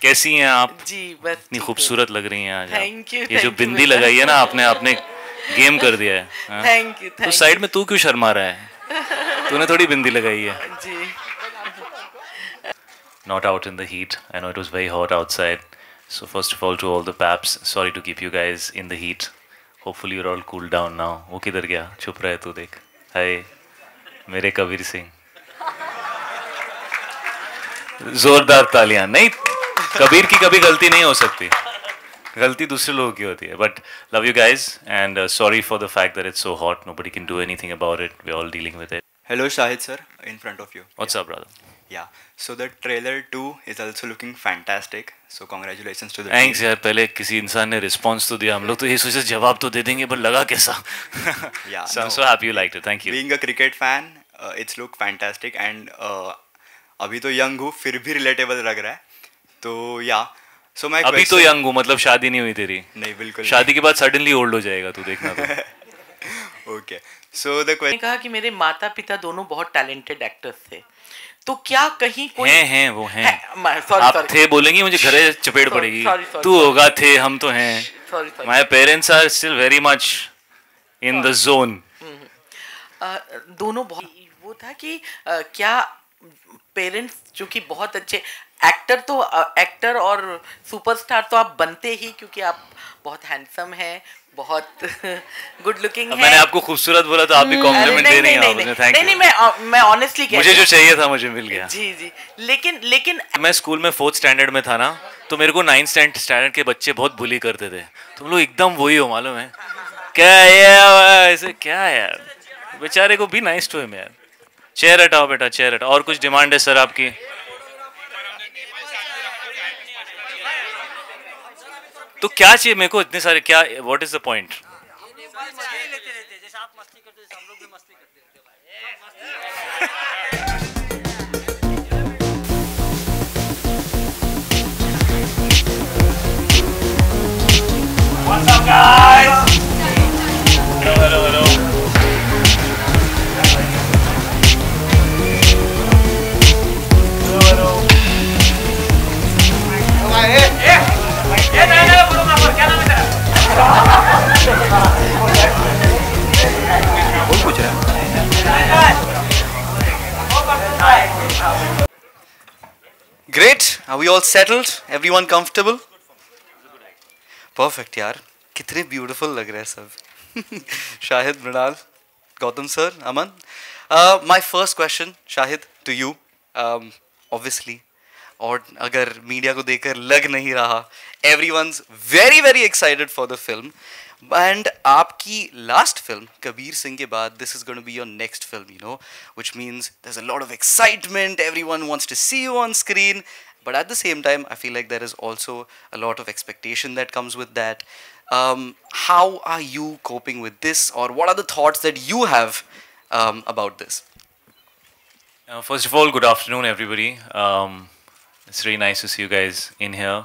कैसी हैं आप जी बस इतनी खूबसूरत लग रही हैं आज थैंक यू ये जो बिंदी लगाई है ना आपने आपने गेम कर दिया है थैंक यू हाँ। तो साइड में तू क्यों शर्मा रहा है तूने थोड़ी बिंदी लगाई है जी not out in the heat I know it was very hot outside so first of all to all the paps sorry to keep you guys in the heat hopefully you are all cool down now वो किधर गया छुप रहा है तू देख हाय मेरे कबीर सिंह जोरदार तालियां नहीं कबीर की कभी गलती नहीं हो सकती गलती दूसरे लोगों की होती है but love you guys and sorry for the fact that it's so hot nobody can do anything about it we all dealing with it hello Shahid sir in front of you what's up brother या so the trailer two is also looking fantastic so congratulation too thanks यार पहले किसी इंसान ने response तो दिया हम लोग तो ये सोचे जवाब तो दे देंगे पर लगा कैसा yeah so no, I'm so happy you liked it thank you being a cricket fan uh, it's look fantastic uh, अभी तो यंग हूँ फिर भी रिलेटेबल लग रहा है तो या सो मैं अभी तो यंग हूँ मतलब शादी नहीं हुई तेरी नहीं बिल्कुल शादी के बाद सडनली ओल्ड हो जाएगा तू देखना तो ओके सो द क्वेश्चन कहा कि मेरे माता पिता दोनों बहुत टैलेंटेड एक्टर्स थे तो क्या कहीं कोई हैं हैं वो हैं है, sorry, आप sorry. थे बोलेंगी मुझे घरे चपेट पड़ेगी तू होगा थे हम तो हैं my parents are still very much in the zone दोनों बहुत वो था कि uh, क्या पेरेंट्स जो कि बहुत अच्छे एक्टर तो एक्टर और सुपरस्टार तो आप बनते ही क्योंकि आप बहुत हैंडसम हैं बहुत गुड लुकिंग है मैंने आपको खूबसूरत बोला तो आप भी कॉम्प्लीमेंट दे रही हैं आपने थैंक यू नहीं मैं मैं ऑनेस्टली मुझे जो चाहिए था मुझे मिल गया जी जी लेकिन लेकिन मैं स्कूल में फोर्थ स्टैंडर्ड में था ना तो मेरे को नाइन्थ स्टैंडर्ड के बच्चे बहुत बुली करते थे तुम लोग एकदम वही हो मालूम है क्या यार ऐसे क्या यार बेचारे को भी नाइस टू है यार चेयर हटाओ बेटा चेयर हटाओ और कुछ डिमांड है सर आपकी तो क्या चाहिए मेरे को इतने सारे क्या what is the point What's up, guys? Hello, hello, hello. Are we all settled? Everyone comfortable? Perfect, यार कितने beautiful लग रहे हैं सब Shahid Mrunal Gautam sir Aman my first question Shahid to you obviously और अगर मीडिया को देखकर लग नहीं रहा everyone very very excited for the film and आपकी लास्ट फिल्म कबीर सिंह के बाद this is going be your next film you know which means there a lot of excitement everyone wants to see you on screen But at the same time, I feel like there is also a lot of expectation that comes with that. Um, how are you coping with this, or what are the thoughts that you have um, about this? Uh, first of all, good afternoon, everybody. Um, it's really nice to see you guys in here,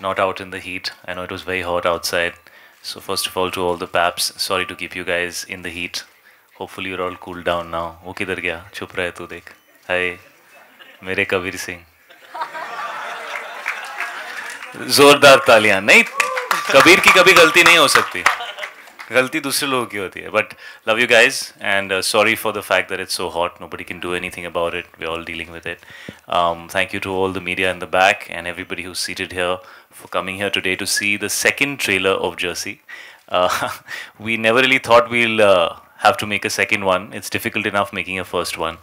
not out in the heat. I know it was very hot outside. So, first of all, to all the PAPs, sorry to keep you guys in the heat. Hopefully, you're all cooled down now. वो Hi, मेरे Kabir Singh. जोरदार तालियां नहीं कबीर की कभी गलती नहीं हो सकती गलती दूसरे लोगों की होती है but love you guys and sorry for the fact that it's so hot nobody can do anything about it we all dealing with it thank you to all the media in the back and everybody who seated here for coming here today to see the second trailer of Jersey we never really thought we'll have to make a second one it's difficult enough making a first one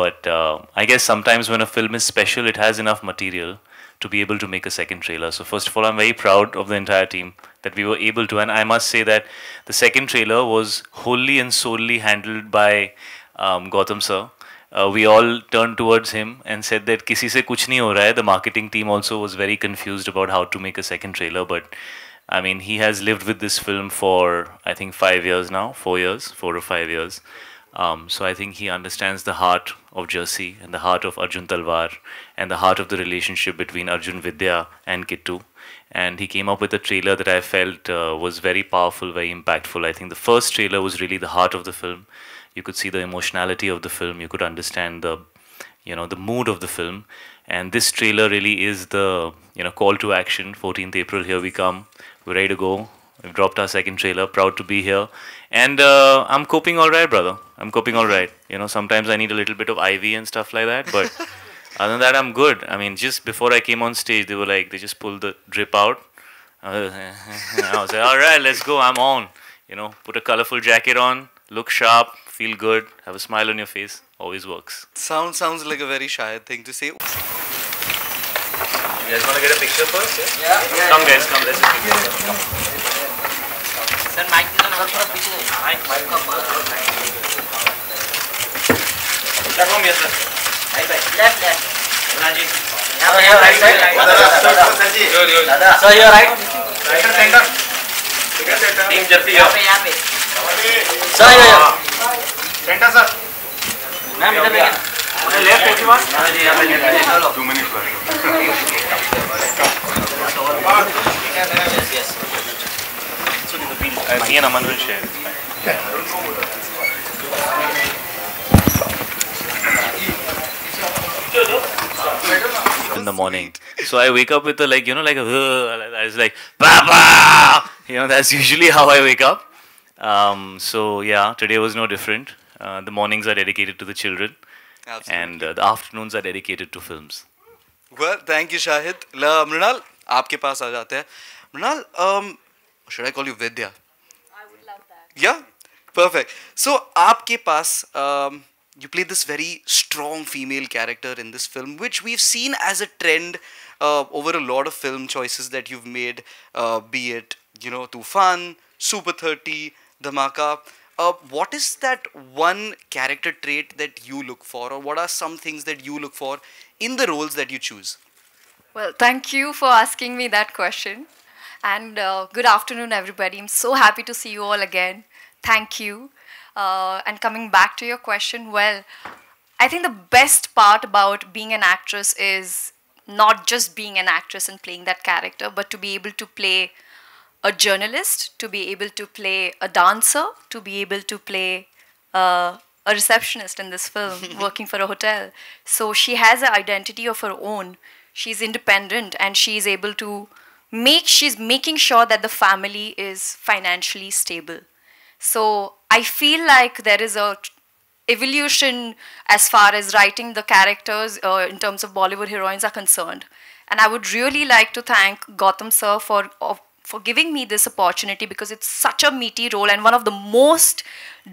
but I guess sometimes when a film is special it has enough material to be able to make a second trailer. So first of all, I'm very proud of the entire team that we were able to. And I must say that the second trailer was wholly and solely handled by um, Gotham sir. Uh, we all turned towards him and said that kisi se kuch nahi ho raha hai. The marketing team also was very confused about how to make a second trailer, but I mean, he has lived with this film for I think five years now, four years, four or five years. Um, so I think he understands the heart of Jersey and the heart of Arjun Talwar and the heart of the relationship between Arjun Vidya and Kittu. And he came up with a trailer that I felt uh, was very powerful, very impactful. I think the first trailer was really the heart of the film. You could see the emotionality of the film. You could understand the, you know, the mood of the film. And this trailer really is the, you know, call to action. 14th April, here we come. We're ready to go. We've dropped our second trailer. Proud to be here. And uh, I'm coping all right, brother. I'm coping all right. You know, sometimes I need a little bit of IV and stuff like that. But other than that, I'm good. I mean, just before I came on stage, they were like, they just pulled the drip out. I was like, all right, let's go. I'm on. You know, put a colorful jacket on, look sharp, feel good, have a smile on your face. Always works. Sound sounds like a very shy thing to say. You guys want to get a picture first? Yeah. yeah. yeah. Come, guys, come. Let's get a picture. Sir mike थोड़ा पीछे mic mic का लगा मैं sir भाई भाई left left राजी यहां यहां राइट साइड योर योर दादा sir your right centre centre team jersey यहां पे यहां पे sir your centre sir ma'am इधर देखिए left everyone two minutes left a In the morning, so I wake up with a like you know like a, I was like Papa, you know that's usually how I wake up. Um, so yeah, today was no different. Uh, the mornings are dedicated to the children, Absolutely. and uh, the afternoons are dedicated to films. Well, thank you, Shahid. Mrinal, आपके पास आ जाते हैं Mrinal um, should I call you Vidya yeah perfect so aapke paas um, you play this very strong female character in this film which we've seen as a trend uh, over a lot of film choices that you've made uh, be it you know tufan super 30 dhamaka uh, what is that one character trait that you look for or what are some things that you look for in the roles that you choose well thank you for asking me that question and uh, good afternoon, everybody. I'm so happy to see you all again thank you. Uh, and coming back to your question, well, I think the best part about being an actress is not just being an actress and playing that character, but to be able to play a journalist, to be able to play a dancer, to be able to play uh, a receptionist in this film working for a hotel. So she has an identity of her own. She's independent and she's able to make, she's making sure that the family is financially stable. So I feel like there is a evolution as far as writing the characters uh, in terms of Bollywood heroines are concerned. And I would really like to thank Gotham sir for for giving me this opportunity because it's such a meaty role and one of the most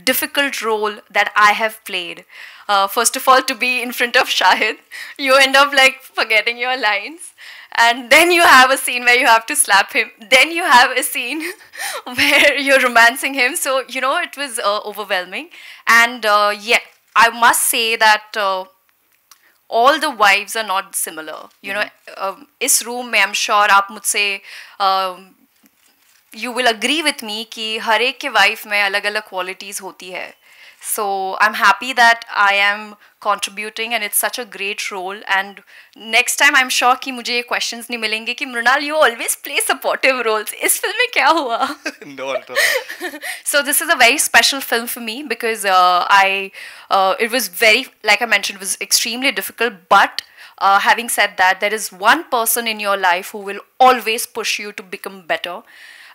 difficult role that I have played. Uh, first of all, to be in front of Shahid, you end up like forgetting your lines and then you have a scene where you have to slap him then you have a scene where you're romancing him so you know it was uh, overwhelming and uh, yeah i must say that uh, all the wives are not similar you mm -hmm. know mm-hmm. um, is room mein i'm sure aap mujhse um, you will agree with me कि हर एक के so I'm happy that I am contributing and it's such a great role. And next time I'm sure कि मुझे questions नहीं मिलेंगे you always play supportive roles. is film में क्या हुआ? no, so this is a very special film for me because uh, I uh, it was very like I mentioned it was extremely difficult, but uh, having said that, there is one person in your life who will always push you to become better,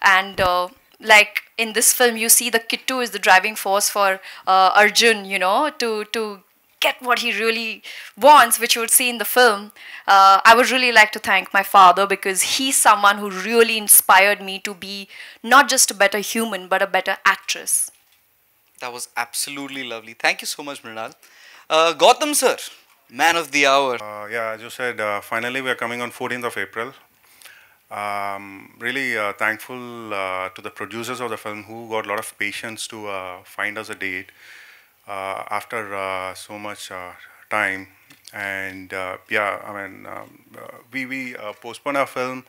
and uh, like in this film you see the kittu is the driving force for uh, arjun you know to to get what he really wants which you would see in the film uh, i would really like to thank my father because he's someone who really inspired me to be not just a better human but a better actress that was absolutely lovely thank you so much mrinal uh, gotham sir man of the hour uh, yeah as you said uh, finally we are coming on 14th of april um, really uh, thankful uh, to the producers of the film who got a lot of patience to uh, find us a date uh, after uh, so much uh, time. And yeah, I mean, um, we, we postponed our film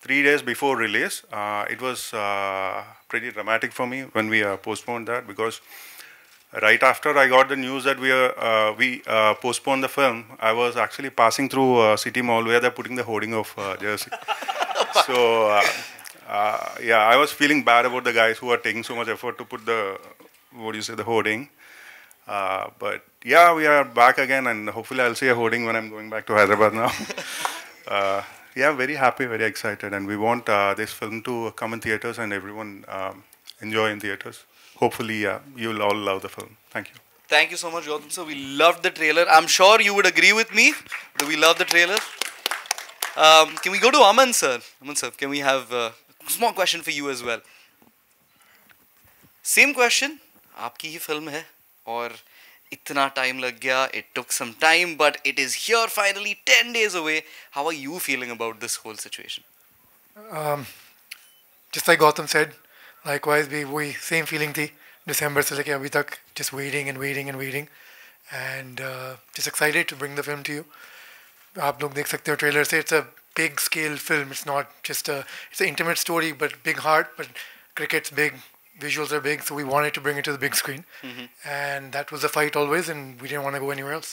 three days before release. it was pretty dramatic for me when we postponed that because right after I got the news that we uh, we uh, postponed the film, I was actually passing through uh, City Mall where they're putting the hoarding of Jersey. so, uh, uh, yeah, I was feeling bad about the guys who are taking so much effort to put the, what do you say, the hoarding. Uh, but yeah, we are back again, and hopefully I'll see a hoarding when I'm going back to Hyderabad now. Uh, yeah, very happy, very excited, and we want uh, this film to come in theaters and everyone um, enjoy in theaters. Hopefully, you'll all love the film. Thank you. Thank you so much, Gautam. So we loved the trailer. I'm sure you would agree with me that we love the trailer. Um, can we go to Aman sir? Aman sir, can we have a small question for you as well? Same question. आपकी ही film है और इतना time लग गया it took some time 10 days away how are you feeling about this whole situation um, just like Gautam said likewise we we same feeling थी December से लेके अभी तक just waiting and waiting and waiting and uh, just excited to bring the film to you आप लोग देख सकते हो ट्रेलर से it's a big scale film it's not just a it's intimate story but big heart but crickets big visuals are big so we wanted to bring it to the big screen mm-hmm. and that was a fight always and we didn't want to go anywhere else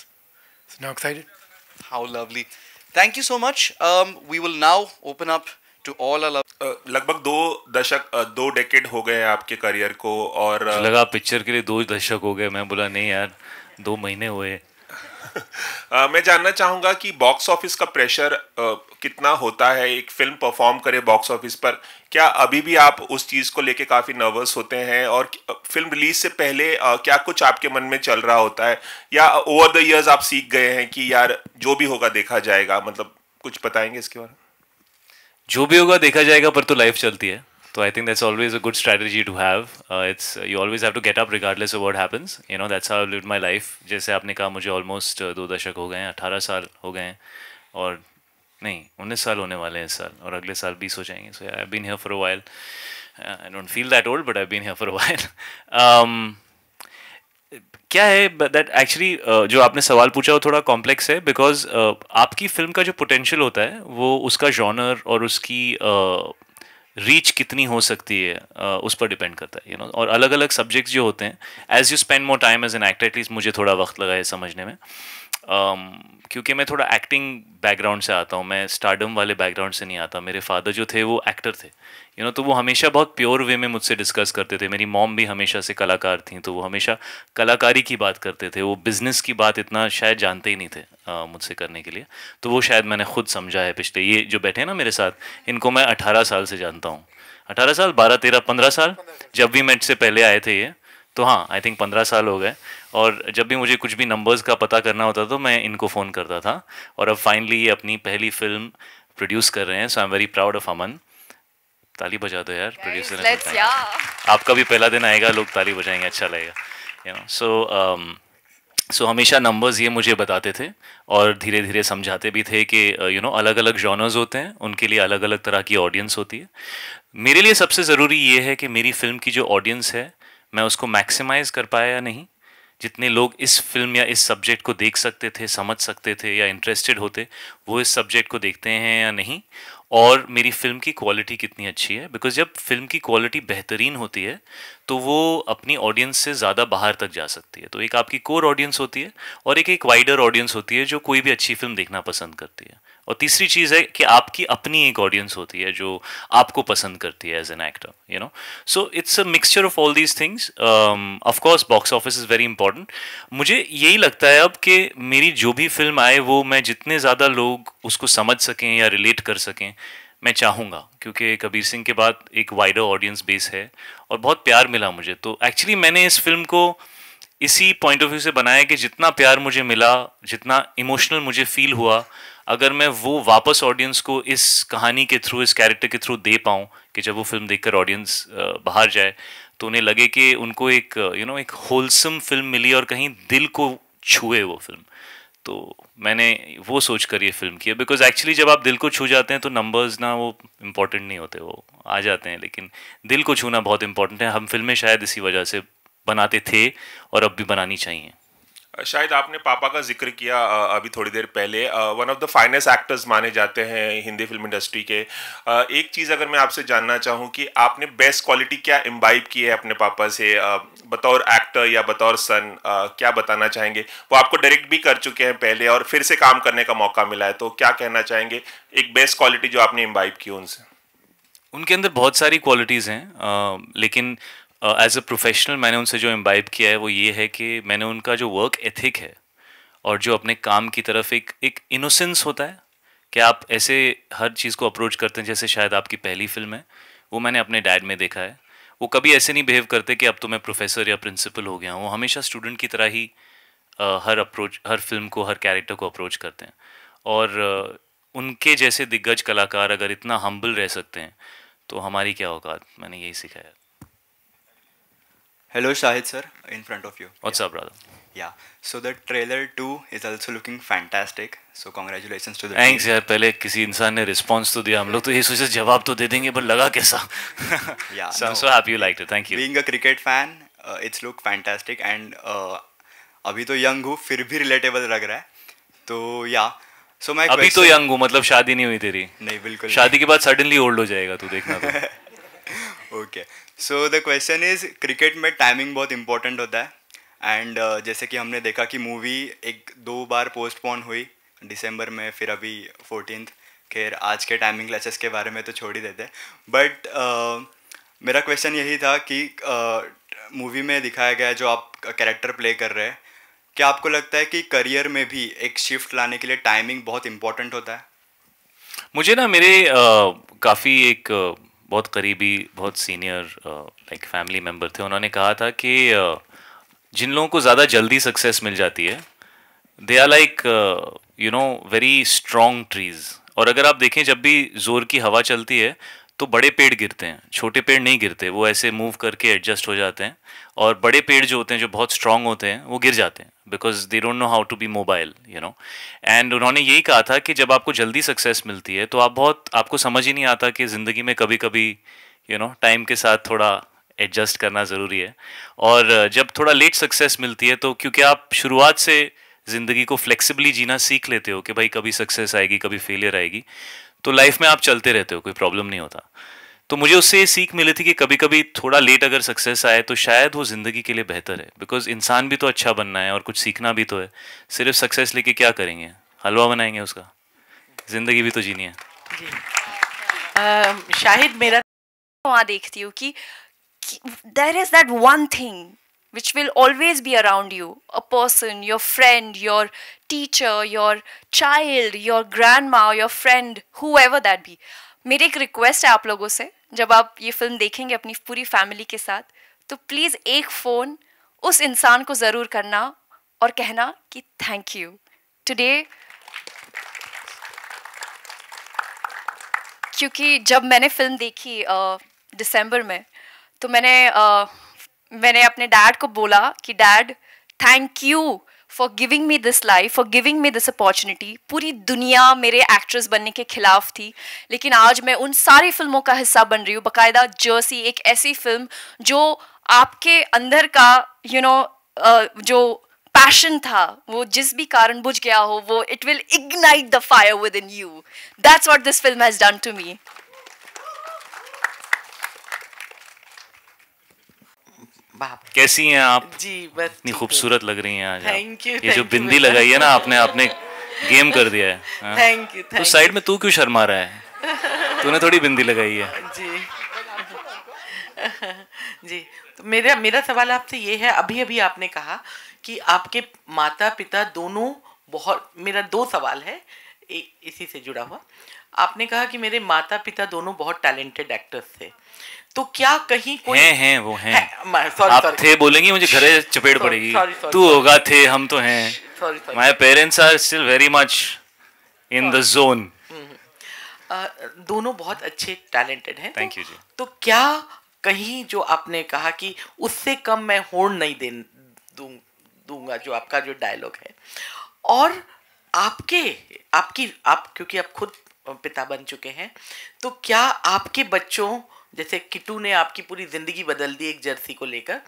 so now excited how lovely thank you so much um, we will now open up to all our लगभग दो दशक दो decade हो गए आपके career को और लगा पिक्चर के लिए दो दशक हो गए मैं बोला नहीं यार दो महीने हुए आ, मैं जानना चाहूँगा कि बॉक्स ऑफिस का प्रेशर आ, कितना होता है एक फिल्म परफॉर्म करे बॉक्स ऑफिस पर क्या अभी भी आप उस चीज़ को लेके काफ़ी नर्वस होते हैं और फिल्म रिलीज से पहले आ, क्या कुछ आपके मन में चल रहा होता है या ओवर द ईयर्स आप सीख गए हैं कि यार जो भी होगा देखा जाएगा मतलब कुछ बताएंगे इसके बारे में जो भी होगा देखा जाएगा पर तो लाइफ चलती है So I think that's always a good strategy to have. Uh, it's you always have to get up regardless of what happens. You know that's how I've lived my life. जैसे आपने कहा मुझे almost uh, दो दशक हो गए हैं, 18 साल हो गए हैं और नहीं 19 साल होने वाले हैं इस साल और अगले साल 20 हो जाएंगे. So yeah, I've been here for a while. Uh, I don't feel that old, but I've been here for a while. um, क्या है दैट एक्चुअली uh, जो आपने सवाल पूछा वो थोड़ा कॉम्प्लेक्स है बिकॉज uh, आपकी फिल्म का जो पोटेंशियल होता है वो उसका जॉनर और उसकी uh, रीच कितनी हो सकती है उस पर डिपेंड करता है यू नो और अलग अलग सब्जेक्ट्स जो होते हैं as you spend more time as an actor at least मुझे थोड़ा वक्त लगा है समझने में Um, क्योंकि मैं थोड़ा एक्टिंग बैकग्राउंड से आता हूँ मैं स्टार्डम वाले बैकग्राउंड से नहीं आता मेरे फादर जो थे वो एक्टर थे यू you नो know, तो वो हमेशा बहुत प्योर वे में मुझसे डिस्कस करते थे मेरी मॉम भी हमेशा से कलाकार थी तो वो हमेशा कलाकारी की बात करते थे वो बिज़नेस की बात इतना शायद जानते ही नहीं थे मुझसे करने के लिए तो वो शायद मैंने खुद समझा है पिछले ये जो बैठे हैं ना मेरे साथ इनको मैं अठारह साल से जानता हूँ अठारह साल बारह तेरह पंद्रह साल जब भी मैं से पहले आए थे ये तो हाँ आई थिंक पंद्रह साल हो गए और जब भी मुझे कुछ भी नंबर्स का पता करना होता तो मैं इनको फ़ोन करता था और अब फाइनली ये अपनी पहली फिल्म प्रोड्यूस कर रहे हैं so I am very proud of Aman ताली बजा दो यार प्रोड्यूसर आपका भी पहला दिन आएगा लोग ताली बजाएंगे अच्छा लगेगा यू नो सो सो हमेशा नंबर्स ये मुझे बताते थे और धीरे धीरे समझाते भी थे कि यू नो अलग अलग जॉनर्स होते हैं उनके लिए अलग अलग तरह की ऑडियंस होती है मेरे लिए सबसे ज़रूरी ये है कि मेरी फिल्म की जो ऑडियंस है मैं उसको मैक्सिमाइज़ कर पाया या नहीं जितने लोग इस फिल्म या इस सब्जेक्ट को देख सकते थे समझ सकते थे या इंटरेस्टेड होते वो इस सब्जेक्ट को देखते हैं या नहीं और मेरी फ़िल्म की क्वालिटी कितनी अच्छी है बिकॉज जब फिल्म की क्वालिटी बेहतरीन होती है तो वो अपनी ऑडियंस से ज़्यादा बाहर तक जा सकती है तो एक आपकी कोर ऑडियंस होती है और एक एक वाइडर ऑडियंस होती है जो कोई भी अच्छी फिल्म देखना पसंद करती है और तीसरी चीज़ है कि आपकी अपनी एक ऑडियंस होती है जो आपको पसंद करती है as an actor you know so it's a mixture of all these things of course box office is very important मुझे यही लगता है अब कि मेरी जो भी फिल्म आए वो मैं जितने ज़्यादा लोग उसको समझ सकें या रिलेट कर सकें मैं चाहूँगा क्योंकि कबीर सिंह के बाद एक वाइडर ऑडियंस बेस है और बहुत प्यार मिला मुझे तो एक्चुअली मैंने इस फिल्म को इसी पॉइंट ऑफ व्यू से बनाया कि जितना प्यार मुझे मिला जितना इमोशनल मुझे फील हुआ अगर मैं वो वापस ऑडियंस को इस कहानी के थ्रू इस कैरेक्टर के थ्रू दे पाऊँ कि जब वो फिल्म देखकर ऑडियंस बाहर जाए तो उन्हें लगे कि उनको एक यू you नो know, एक होलसम फिल्म मिली और कहीं दिल को छुए वो फिल्म तो मैंने वो सोच कर ये फिल्म की है बिकॉज एक्चुअली जब आप दिल को छू जाते हैं तो नंबर्स ना वो इम्पॉर्टेंट नहीं होते वो आ जाते हैं लेकिन दिल को छूना बहुत इंपॉर्टेंट है हम फिल्में शायद इसी वजह से बनाते थे और अब भी बनानी चाहिए शायद आपने पापा का जिक्र किया अभी थोड़ी देर पहले one of the finest actors माने जाते हैं हिंदी फिल्म इंडस्ट्री के एक चीज़ अगर मैं आपसे जानना चाहूँ कि आपने बेस्ट क्वालिटी क्या इम्बाइब की है अपने पापा से बतौर एक्टर या बतौर सन क्या बताना चाहेंगे वो आपको डायरेक्ट भी कर चुके हैं पहले और फिर से काम करने का मौका मिला है तो क्या कहना चाहेंगे एक बेस्ट क्वालिटी जो आपने इम्बाइब की उनसे उनके अंदर बहुत सारी क्वालिटीज़ हैं लेकिन एज अ प्रोफेशनल मैंने उनसे जो एम्बाइब किया है वो ये है कि मैंने उनका जो वर्क एथिक है और जो अपने काम की तरफ एक एक इनोसेंस होता है कि आप ऐसे हर चीज़ को अप्रोच करते हैं जैसे शायद आपकी पहली फिल्म है वो मैंने अपने डैड में देखा है वो कभी ऐसे नहीं बिहेव करते कि अब तो मैं प्रोफेसर या प्रिंसिपल हो गया हूँ वो हमेशा स्टूडेंट की तरह ही आ, हर अप्रोच हर फिल्म को हर कैरेक्टर को अप्रोच करते हैं और आ, उनके जैसे दिग्गज कलाकार अगर इतना हम्बल रह सकते हैं तो हमारी क्या औकात मैंने यही सिखाया Hello, Shahid sir, in front of you. What's yeah. up, brother? Yeah. So the trailer too is also looking fantastic. So congratulations to the. Thanks yaar. Pehle kisi insaan ne response तो दिया हम लोग तो ये सोचे jawab to de denge, but laga kaisa? yeah. So no. I'm so happy you liked it. Thank you. Being a cricket fan, uh, it's look fantastic and uh, अभी तो young हूँ फिर भी relatable लग रहा है. तो yeah. So my अभी question... तो यंग हूँ मतलब शादी नहीं हुई तेरी नहीं बिल्कुल शादी के बाद सडनली ओल्ड हो जाएगा तू देखना okay okay. So the question is cricket में टाइमिंग बहुत इंपॉर्टेंट होता है एंड uh, जैसे कि हमने देखा कि मूवी एक दो बार पोस्टपोन हुई दिसंबर में फिर अभी फोर्टीन खैर आज के टाइमिंग लचेस के बारे में तो छोड़ ही देते बट uh, मेरा क्वेश्चन यही था कि मूवी uh, में दिखाया गया जो आप कैरेक्टर uh, प्ले कर रहे हैं क्या आपको लगता है कि करियर में भी एक शिफ्ट लाने के लिए टाइमिंग बहुत इम्पोर्टेंट होता है मुझे ना मेरे uh, काफ़ी एक बहुत करीबी बहुत सीनियर लाइक फैमिली मेम्बर थे उन्होंने कहा था कि uh, जिन लोगों को ज़्यादा जल्दी सक्सेस मिल जाती है they are like you know very strong trees और अगर आप देखें जब भी ज़ोर की हवा चलती है तो बड़े पेड़ गिरते हैं छोटे पेड़ नहीं गिरते वो ऐसे मूव करके एडजस्ट हो जाते हैं और बड़े पेड़ जो होते हैं जो बहुत स्ट्रांग होते हैं वो गिर जाते हैं because they don't know how to be mobile you know and उन्होंने यही कहा था कि जब आपको जल्दी सक्सेस मिलती है तो आप बहुत आपको समझ ही नहीं आता कि ज़िंदगी में कभी कभी यू नो टाइम के साथ थोड़ा एडजस्ट करना ज़रूरी है और जब थोड़ा लेट सक्सेस मिलती है तो क्योंकि आप शुरुआत से ज़िंदगी को फ्लेक्सिबली जीना सीख लेते हो कि भाई कभी सक्सेस आएगी कभी फेलियर आएगी तो लाइफ में आप चलते रहते हो कोई प्रॉब्लम नहीं होता तो मुझे उससे ये सीख मिली थी कि कभी कभी थोड़ा लेट अगर सक्सेस आए तो शायद वो ज़िंदगी के लिए बेहतर है बिकॉज इंसान भी तो अच्छा बनना है और कुछ सीखना भी तो है सिर्फ सक्सेस लेके क्या करेंगे हलवा बनाएंगे उसका ज़िंदगी भी तो जीनी है जी। आ, शाहिद मेरा तो वहाँ देखती हूँ कि there is that one thing which will always be around you a person, your friend, your teacher, your child, your grandma, your friend, whoever that be. मेरी एक रिक्वेस्ट है आप लोगों से जब आप ये फिल्म देखेंगे अपनी पूरी फैमिली के साथ तो प्लीज़ एक फ़ोन उस इंसान को ज़रूर करना और कहना कि थैंक यू टुडे क्योंकि जब मैंने फिल्म देखी दिसंबर में तो मैंने आ, मैंने अपने डैड को बोला कि dad thank you for giving me this life for giving me this opportunity पूरी दुनिया मेरे एक्ट्रेस बनने के खिलाफ थी लेकिन आज मैं उन सारी फिल्मों का हिस्सा बन रही हूँ बाकायदा जर्सी एक ऐसी फिल्म जो आपके अंदर का you you know know, uh, जो पैशन था वो जिस भी कारण बुझ गया हो वो it will ignite the fire within you that's what this film has done to me बाप कैसी हैं आप जी बस इतनी खूबसूरत लग रही हैं आज थैंक यू ये जो बिंदी लगाई है ना आपने आपने गेम कर दिया है थैंक हाँ। यू तो साइड में तू क्यों शर्मा रहा है तूने थोड़ी बिंदी लगाई है जी जी तो मेरा मेरा सवाल आपसे ये है अभी अभी आपने कहा कि आपके माता पिता दोनों बहुत मेरा दो सवाल है ए, इसी से जुड़ा हुआ आपने कहा कि मेरे माता पिता दोनों बहुत टैलेंटेड एक्टर्स थे तो क्या कहीं कोई हैं हैं वो हैं है, sorry, आप sorry. थे बोलेंगे मुझे घरे चपेट पड़ेगी तू होगा थे हम तो हैं my parents are still very much in the zone दोनों बहुत अच्छे टैलेंटेड हैं थैंक यू तो जी तो क्या कहीं जो आपने कहा कि उससे कम मैं होड़ नहीं दे दूं, दूंगा जो आपका जो डायलॉग है और आपके आपकी आप क्योंकि आप खुद पिता बन चुके हैं तो क्या आपके बच्चों जैसे किटू ने आपकी पूरी ज़िंदगी बदल दी एक जर्सी को लेकर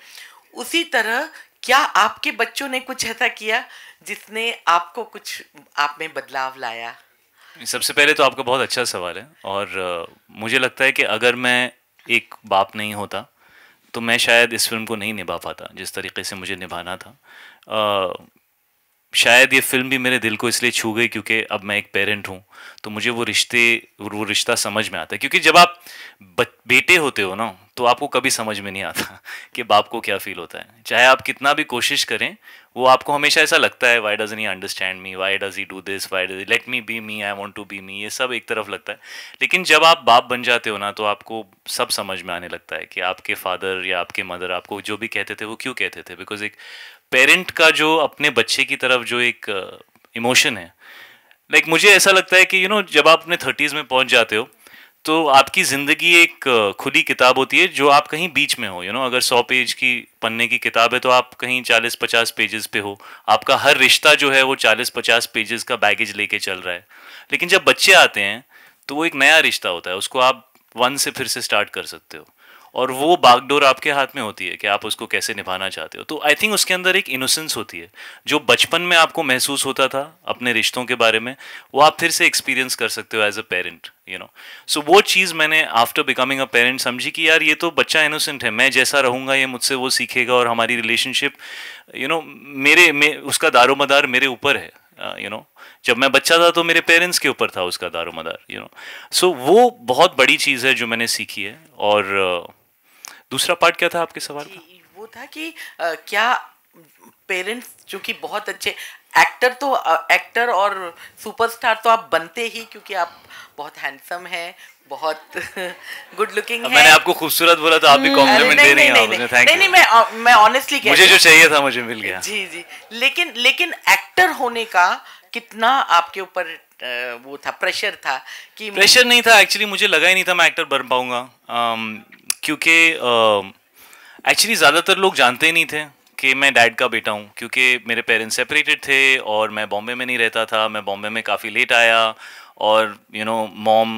उसी तरह क्या आपके बच्चों ने कुछ ऐसा किया जिसने आपको कुछ आप में बदलाव लाया सबसे पहले तो आपका बहुत अच्छा सवाल है और मुझे लगता है कि अगर मैं एक बाप नहीं होता तो मैं शायद इस फिल्म को नहीं निभा पाता जिस तरीके से मुझे निभाना था शायद ये फिल्म भी मेरे दिल को इसलिए छू गई क्योंकि अब मैं एक पेरेंट हूँ तो मुझे वो रिश्ते वो रिश्ता समझ में आता है क्योंकि जब आप बेटे होते हो ना तो आपको कभी समझ में नहीं आता कि बाप को क्या फील होता है चाहे आप कितना भी कोशिश करें वो आपको हमेशा ऐसा लगता है why does he understand me why does he do this why does let me be me I want to be me ये सब एक तरफ लगता है लेकिन जब आप बाप बन जाते हो ना तो आपको सब समझ में आने लगता है कि आपके फादर या आपके मदर आपको जो भी कहते थे वो क्यों कहते थे बिकॉज एक पेरेंट का जो अपने बच्चे की तरफ जो एक इमोशन है लाइक like, मुझे ऐसा लगता है कि यू you नो know, जब आप अपने थर्टीज़ में पहुंच जाते हो तो आपकी ज़िंदगी एक खुली किताब होती है जो आप कहीं बीच में हो यू you नो know, अगर सौ पेज की पन्ने की किताब है तो आप कहीं चालीस पचास पेजेस पे हो आपका हर रिश्ता जो है वो चालीस पचास पेजेस का बैगेज लेके चल रहा है लेकिन जब बच्चे आते हैं तो वो एक नया रिश्ता होता है उसको आप वन से फिर से स्टार्ट कर सकते हो और वो बागडोर आपके हाथ में होती है कि आप उसको कैसे निभाना चाहते हो तो आई थिंक उसके अंदर एक इनोसेंस होती है जो बचपन में आपको महसूस होता था अपने रिश्तों के बारे में वो आप फिर से एक्सपीरियंस कर सकते हो as a parent you know so वो चीज़ मैंने आफ्टर बिकमिंग अ पेरेंट समझी कि यार ये तो बच्चा इनोसेंट है मैं जैसा रहूँगा ये मुझसे वो सीखेगा और हमारी रिलेशनशिप यू नो मेरे मे, उसका दारोमदार मेरे ऊपर है यू uh, नो जब मैं बच्चा था तो मेरे पेरेंट्स के ऊपर था उसका दारोमदार यू नो सो वो बहुत बड़ी चीज़ है जो मैंने सीखी है और uh, दूसरा पार्ट क्या था आपके सवाल का वो था कि आ, क्या पेरेंट्स जो कि बहुत अच्छे एक्टर तो आ, एक्टर और सुपरस्टार तो आप बनते ही क्योंकि आप बहुत हैंडसम हैं बहुत गुड लुकिंग है मैंने आपको खूबसूरत बोला तो आप भी कॉम्प्लीमेंट दे रही हैं आपने थैंक यू नहीं मैं आ, मैं ऑनेस्टली मुझे जो चाहिए था मुझे मिल गया जी जी लेकिन लेकिन एक्टर होने का कितना आपके ऊपर वो था प्रेशर था कि प्रेशर नहीं था एक्चुअली मुझे लगा ही नहीं था मैं एक्टर बन पाऊंगा क्योंकि एक्चुअली ज़्यादातर लोग जानते ही नहीं थे कि मैं डैड का बेटा हूँ क्योंकि मेरे पेरेंट्स सेपरेटेड थे और मैं बॉम्बे में नहीं रहता था मैं बॉम्बे में काफ़ी लेट आया और you know mom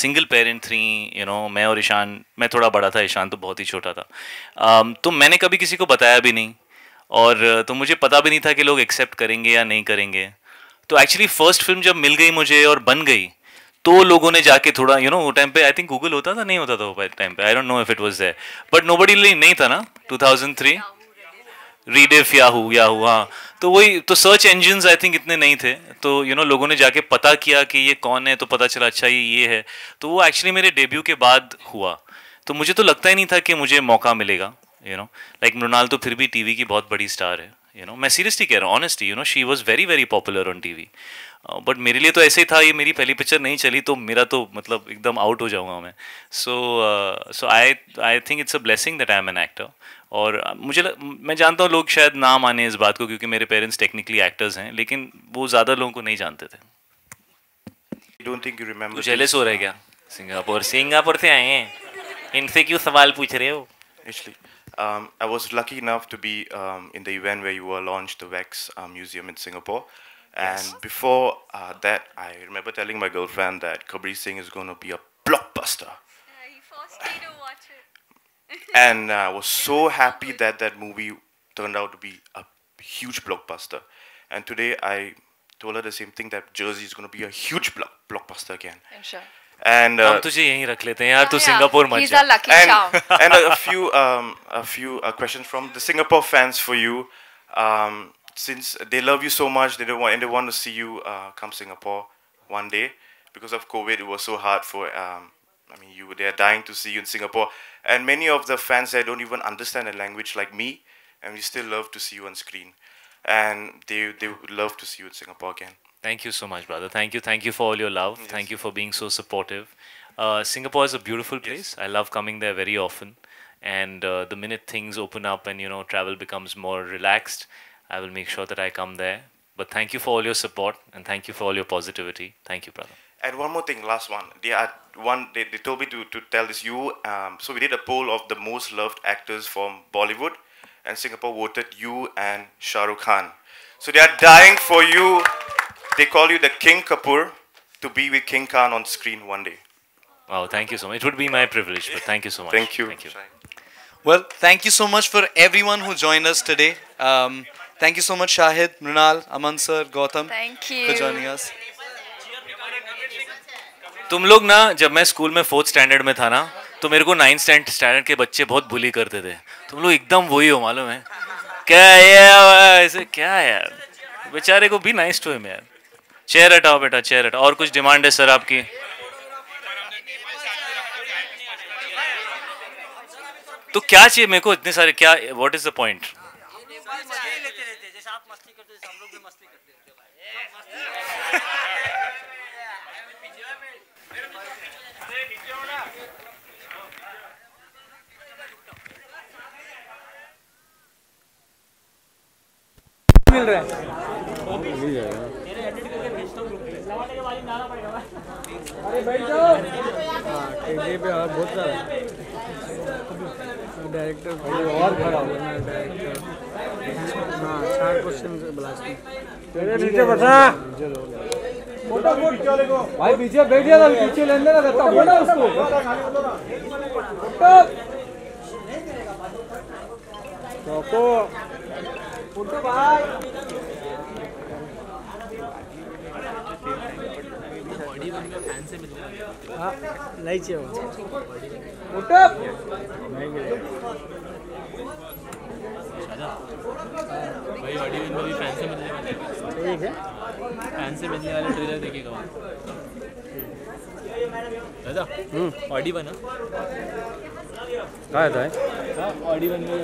single parent थी यू नो मैं और ईशान मैं थोड़ा बड़ा था ईशान तो बहुत ही छोटा था um, तो मैंने कभी किसी को बताया भी नहीं और तो मुझे पता भी नहीं था कि लोग एक्सेप्ट करेंगे या नहीं करेंगे तो एक्चुअली फ़र्स्ट फिल्म जब मिल गई मुझे और बन गई तो लोगों ने जाके थोड़ा यू नो वो टाइम पे आई थिंक गूगल होता था नहीं होता था वो टाइम पे I don't know if it was there but nobody नहीं था ना 2003 रीडिफ याहू याहू हाँ तो वही तो सर्च इंजिन आई थिंक इतने नहीं थे तो यू you नो know, लोगों ने जाके पता किया कि ये कौन है तो पता चला अच्छा ये ये है तो वो एक्चुअली मेरे डेब्यू के बाद हुआ तो मुझे तो लगता ही नहीं था कि मुझे मौका मिलेगा यू नो लाइक मृणाल तो फिर भी टीवी की बहुत बड़ी स्टार है यू you नो know? मैं सीरियसली कह रहा हूँ honestly you know she was very very popular on TV but मेरे लिए तो ऐसे ही था ये मेरी पहली पिक्चर नहीं चली तो मेरा तो मतलब एकदम आउट हो जाऊंगा मैं so so I I think it's a blessing that I am an actor और मुझे लग, मैं जानता हूँ लोग शायद ना माने इस बात को क्योंकि मेरे पेरेंट्स टेक्निकली एक्टर्स हैं लेकिन वो ज़्यादा लोगों को नहीं जानते थे don't think you remember jealous हो रहा है क्या सिंगापुर सिंगापुर से आए हैं इनसे क्यों सवाल पूछ रहे हो actually I was lucky enough to be in the event way you where launch the wax museum in Singapore And before uh, that, I remember telling my girlfriend that Kabir Singh is going to be a blockbuster. Uh, you forced me to watch it. and I was so happy that that movie turned out to be a huge blockbuster. And today I told her the same thing that Jersey is going to be a huge block blockbuster again. Sure. And uh, तुझे यहीं रख लेते हैं यार and, and a, a few um, a few uh, questions from the Singapore fans for you um, since they love you so much, they don't want and they want to see you uh, come Singapore one day. Because of COVID, it was so hard for. Um, I mean, you they are dying to see you in Singapore, and many of the fans there don't even understand the language like me, and we still love to see you on screen, and they they would love to see you in Singapore again. Thank you so much, brother. Thank you, thank you for all your love. Yes. Thank you for being so supportive. Uh, Singapore is a beautiful place. Yes. I love coming there very often, and uh, the minute things open up and you know travel becomes more relaxed I will make sure that I come there. But thank you for all your support and thank you for all your positivity. Thank you, brother. And one more thing, last one. They are one. They, they told me to, to tell this you. Um, so we did a poll of the most loved actors from Bollywood, and Singapore voted you and Shah Rukh Khan. So they are dying for you. They call you the King Kapoor to be with King Khan on screen one day. Wow, thank you so much. It would be my privilege, but thank you so much. Thank you. Thank you. Well, thank you so much for everyone who joined us today. Um, Thank you so much, Shahid, Mrinal, Aman sir, Gautam. Thank you. For joining us. तुम लोग ना जब मैं school में fourth standard में था ना तो मेरे को नाइन्थ स्टैंड स्टैंडर्ड के बच्चे बहुत बुली करते थे तुम लोग एकदम वही हो मालूम है क्या ये ऐसे क्या यार बेचारे को भी नाइस टू हिम यार चेयर हटाओ बेटा चेयर हटाओ और कुछ डिमांड है सर आपकी तो क्या चाहिए मेरे को इतने सारे क्या what is the point of this हम लोग भी मस्ती करते थे भाई मस्ती कुछ मिल रहा है मिल जाएगा अरे बैठ पे और बहुत सारा डायरेक्टर और खड़ा हो गया डायरेक्टर हाँ चार क्वेश्चन ब्लास्ट नीचे बसा भाई पीछे बैठ गया था पीछे लेन देना करता बोला उसको तो नहीं हाँ, चाहिए उठो नहीं भाई फैन से मिलने वाले ठीक है फैन से मिलने वाले ट्रेलर देखेगा वहाँ दादा ऑडी बना कहा था ऑडी बन में